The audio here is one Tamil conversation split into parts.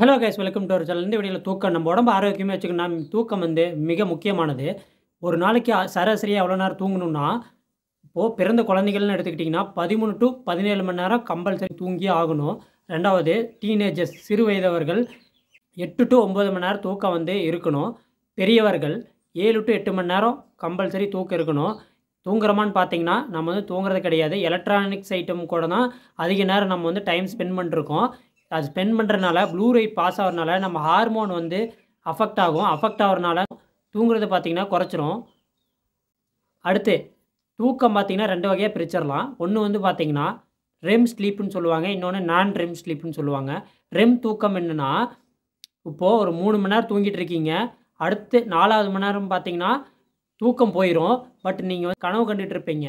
hello guys welcome to our channel இந்த வீடியோவில் தூக்கம் நம்ம உடம்பு ஆரோக்கியமாக வச்சுக்கணும் தூக்கம் வந்து மிக முக்கியமானது ஒரு நாளைக்கு சராசரியாக எவ்வளோ நேரம் தூங்கணும்னா இப்போது பிறந்த குழந்தைகள்னு எடுத்துக்கிட்டிங்கன்னா பதிமூணு டு பதினேழு மணி நேரம் கம்பல்சரி தூங்கி ஆகணும் ரெண்டாவது டீனேஜர்ஸ் சிறு வயதவர்கள் எட்டு டு ஒம்பது மணி நேரம் தூக்கம் வந்து இருக்கணும் பெரியவர்கள் ஏழு டு எட்டு மணி நேரம் கம்பல்சரி தூக்கம் இருக்கணும் தூங்குறோமான்னு பார்த்தீங்கன்னா நம்ம வந்து தூங்குறது கிடையாது எலக்ட்ரானிக்ஸ் ஐட்டம் கூட தான் அதிக நேரம் நம்ம வந்து டைம் ஸ்பெண்ட் பண்ணிருக்கோம் அது ஸ்பெண்ட் பண்ணுறதுனால ப்ளூ ரைட் பாஸ் ஆகிறதுனால நம்ம ஹார்மோன் வந்து அஃபெக்ட் ஆகும் அஃபெக்ட் ஆகிறனால தூங்குறது பார்த்திங்கன்னா குறைச்சிரும் அடுத்து தூக்கம் பார்த்திங்கன்னா ரெண்டு வகையாக பிரிச்சிடலாம் ஒன்று வந்து பார்த்திங்கன்னா ரெம் ஸ்லீப்புன்னு சொல்லுவாங்க இன்னொன்று நான் ரெம் ஸ்லீப்புன்னு சொல்லுவாங்க ரெம் தூக்கம் என்னென்னா இப்போது ஒரு மூணு மணி நேரம் தூங்கிட்டு இருக்கீங்க அடுத்து நாலாவது மணி நேரம் பார்த்தீங்கன்னா தூக்கம் போயிடும் பட் நீங்கள் வந்து கனவு கண்டுட்டு இருப்பீங்க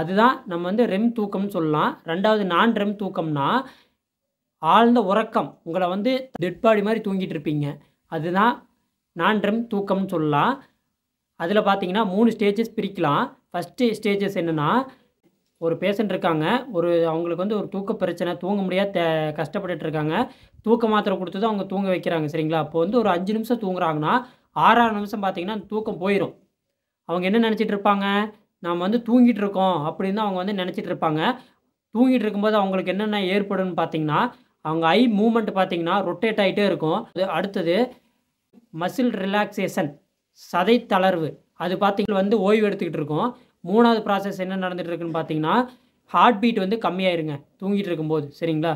அதுதான் நம்ம வந்து ரெம் தூக்கம்னு சொல்லலாம் ரெண்டாவது நான் ரெம் தூக்கம்னா ஆழ்ந்த உறக்கம் உங்களை வந்து டெட்பாடி மாதிரி தூங்கிட்டு இருப்பீங்க அதுதான் நான்றம் தூக்கம்னு சொல்லலாம் அதில் பார்த்தீங்கன்னா மூணு ஸ்டேஜஸ் பிரிக்கலாம் ஃபஸ்ட்டு ஸ்டேஜஸ் என்னென்னா ஒரு பேஷண்ட் இருக்காங்க ஒரு அவங்களுக்கு வந்து ஒரு தூக்க பிரச்சனை தூங்க முடியாத தே கஷ்டப்பட்டுட்டு இருக்காங்க தூக்க மாத்திரை கொடுத்து தான் அவங்க தூங்க வைக்கிறாங்க சரிங்களா அப்போ வந்து ஒரு அஞ்சு நிமிஷம் தூங்குறாங்கன்னா ஆறாறு நிமிஷம் பார்த்தீங்கன்னா அந்த தூக்கம் போயிடும் அவங்க என்ன நினச்சிட்டு இருப்பாங்க நாம் வந்து தூங்கிட்டு இருக்கோம் அப்படின்னு அவங்க வந்து நினச்சிட்டு இருப்பாங்க தூங்கிட்டு இருக்கும்போது அவங்களுக்கு என்னென்ன ஏற்படும்னு பார்த்தீங்கன்னா அவங்க ஐ மூமெண்ட் பார்த்தீங்கன்னா ரொட்டேட் ஆகிட்டே இருக்கும் அது அடுத்தது மசில் ரிலாக்ஸேஷன் சதை தளர்வு அது பார்த்தீங்கன்னா வந்து ஓய்வு எடுத்துக்கிட்டு இருக்கும் மூணாவது ப்ராசஸ் என்ன நடந்துகிட்டு இருக்குன்னு பார்த்தீங்கன்னா ஹார்ட் பீட் வந்து கம்மியாயிருங்க தூங்கிட்டு இருக்கும்போது சரிங்களா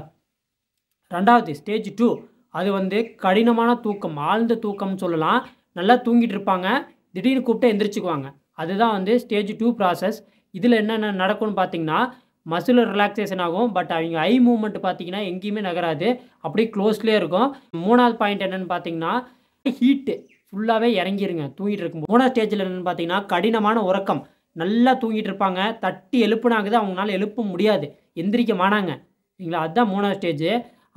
ரெண்டாவது ஸ்டேஜ் டூ அது வந்து கடினமான தூக்கம் ஆழ்ந்த தூக்கம்னு சொல்லலாம் நல்லா தூங்கிட்டு இருப்பாங்க திடீர்னு கூப்பிட்டு எந்திரிச்சுக்குவாங்க அதுதான் வந்து ஸ்டேஜ் டூ ப்ராசஸ் இதில் என்னென்ன நடக்கும்னு பார்த்தீங்கன்னா மசில் ரிலாக்ஸேஷன் ஆகும் பட் அவங்க ஐ மூமெண்ட் பார்த்தீங்கன்னா எங்கேயுமே நகராது அப்படியே க்ளோஸ்லேயே இருக்கும் மூணாவது பாயிண்ட் என்னென்னு பார்த்தீங்கன்னா ஹீட்டு ஃபுல்லாகவே இறங்கிருங்க தூங்கிட்டு இருக்கும் மூணாவது ஸ்டேஜில் என்னென்னு பார்த்தீங்கன்னா கடினமான உறக்கம் நல்லா தூங்கிட்டு இருப்பாங்க தட்டி எழுப்புனாங்குது அவங்களால எழுப்ப முடியாது எந்திரிக்க மாட்டாங்க சரிங்களா அதுதான் மூணாவது ஸ்டேஜ்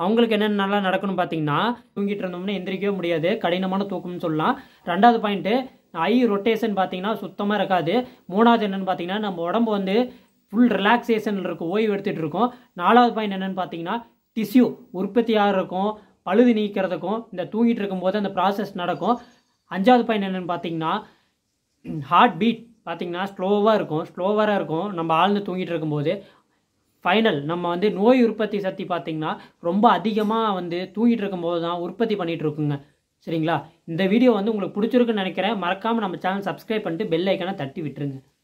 அவங்களுக்கு என்னென்ன நல்லா நடக்கணும்னு பார்த்தீங்கன்னா தூங்கிட்டு இருந்தோம்னா எந்திரிக்கவே முடியாது கடினமான தூக்கம்னு சொல்லலாம் ரெண்டாவது பாயிண்ட்டு ஐ ரொட்டேஷன் பார்த்தீங்கன்னா சுத்தமாக இருக்காது மூணாவது என்னென்னு பார்த்தீங்கன்னா நம்ம உடம்பு வந்து ஃபுல் ரிலாக்ஸேஷனில் இருக்கும் ஓய்வு எடுத்துகிட்டு இருக்கோம் நாலாவது பாயிண்ட் என்னென்னு பார்த்தீங்கன்னா டிஷ்யூ உற்பத்தி இருக்கும் பழுது நீக்கிறதுக்கும் இந்த தூங்கிட்டு இருக்கும்போது அந்த ப்ராசஸ் நடக்கும் அஞ்சாவது பாயிண்ட் என்னென்னு பார்த்தீங்கன்னா ஹார்ட் பீட் பார்த்திங்கன்னா ஸ்லோவாக இருக்கும் ஸ்லோவராக இருக்கும் நம்ம ஆழ்ந்து தூங்கிட்டு இருக்கும்போது ஃபைனல் நம்ம வந்து நோய் உற்பத்தி சக்தி பார்த்திங்கன்னா ரொம்ப அதிகமாக வந்து தூங்கிட்டு இருக்கும்போது தான் உற்பத்தி பண்ணிகிட்டு இருக்குங்க சரிங்களா இந்த வீடியோ வந்து உங்களுக்கு பிடிச்சிருக்குன்னு நினைக்கிறேன் மறக்காமல் நம்ம சேனல் சப்ஸ்கிரைப் பண்ணிட்டு பெல் ஐக்கனை தட்டி விட்டுருங்க